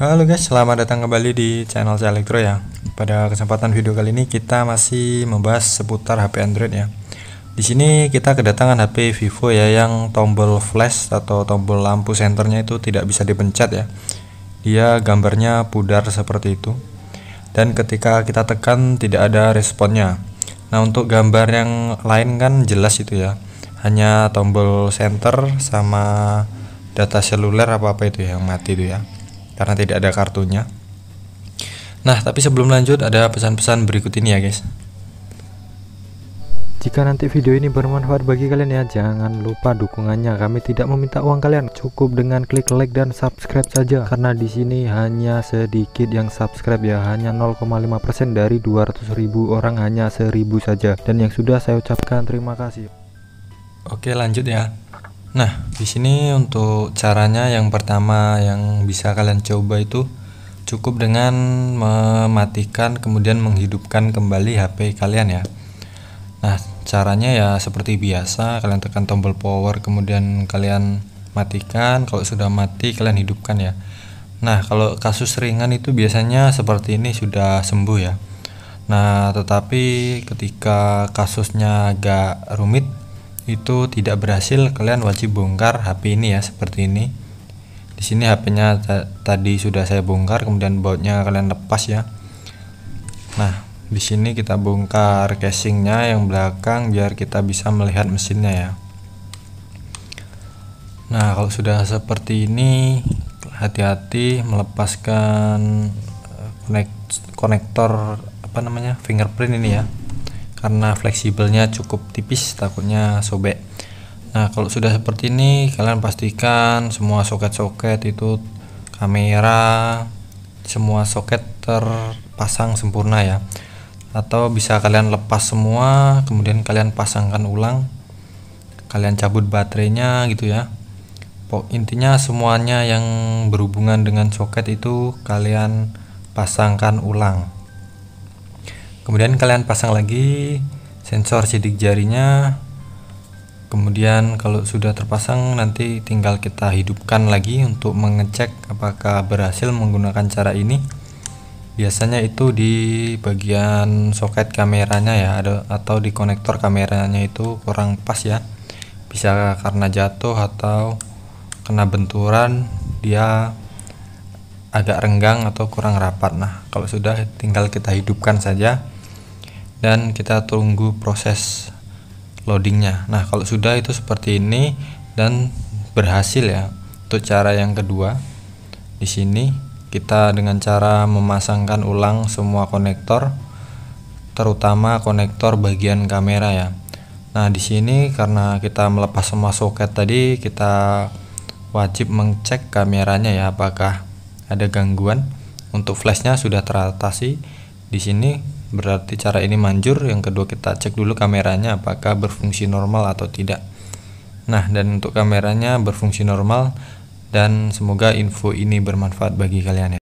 Halo guys, selamat datang kembali di channel saya Elektro ya. Pada kesempatan video kali ini kita masih membahas seputar HP Android ya. Di sini kita kedatangan HP Vivo ya yang tombol flash atau tombol lampu senternya itu tidak bisa dipencet ya. Dia gambarnya pudar seperti itu. Dan ketika kita tekan tidak ada responnya. Nah, untuk gambar yang lain kan jelas itu ya. Hanya tombol center sama data seluler apa-apa itu yang mati itu ya karena tidak ada kartunya. Nah, tapi sebelum lanjut ada pesan-pesan berikut ini ya, guys. Jika nanti video ini bermanfaat bagi kalian ya, jangan lupa dukungannya. Kami tidak meminta uang kalian, cukup dengan klik like dan subscribe saja. Karena di sini hanya sedikit yang subscribe ya, hanya 0,5% dari 200.000 orang hanya 1000 saja. Dan yang sudah saya ucapkan terima kasih. Oke, lanjut ya. Nah, di sini untuk caranya yang pertama yang bisa kalian coba itu cukup dengan mematikan kemudian menghidupkan kembali HP kalian ya. Nah, caranya ya seperti biasa, kalian tekan tombol power kemudian kalian matikan, kalau sudah mati kalian hidupkan ya. Nah, kalau kasus ringan itu biasanya seperti ini sudah sembuh ya. Nah, tetapi ketika kasusnya agak rumit itu tidak berhasil kalian wajib bongkar HP ini ya seperti ini di sini HP-nya tadi sudah saya bongkar kemudian bautnya kalian lepas ya nah di sini kita bongkar casingnya yang belakang biar kita bisa melihat mesinnya ya nah kalau sudah seperti ini hati-hati melepaskan eh, konektor apa namanya fingerprint ini ya karena fleksibelnya cukup tipis takutnya sobek nah kalau sudah seperti ini kalian pastikan semua soket-soket itu kamera semua soket terpasang sempurna ya atau bisa kalian lepas semua kemudian kalian pasangkan ulang kalian cabut baterainya gitu ya Pok intinya semuanya yang berhubungan dengan soket itu kalian pasangkan ulang kemudian kalian pasang lagi sensor sidik jarinya kemudian kalau sudah terpasang nanti tinggal kita hidupkan lagi untuk mengecek apakah berhasil menggunakan cara ini biasanya itu di bagian soket kameranya ya atau di konektor kameranya itu kurang pas ya bisa karena jatuh atau kena benturan dia agak renggang atau kurang rapat. Nah, kalau sudah tinggal kita hidupkan saja dan kita tunggu proses loadingnya. Nah, kalau sudah itu seperti ini dan berhasil ya. Untuk cara yang kedua, di sini kita dengan cara memasangkan ulang semua konektor terutama konektor bagian kamera ya. Nah, di sini karena kita melepas semua soket tadi, kita wajib mengecek kameranya ya apakah ada gangguan untuk flashnya sudah teratasi di sini berarti cara ini manjur yang kedua kita cek dulu kameranya apakah berfungsi normal atau tidak nah dan untuk kameranya berfungsi normal dan semoga info ini bermanfaat bagi kalian ya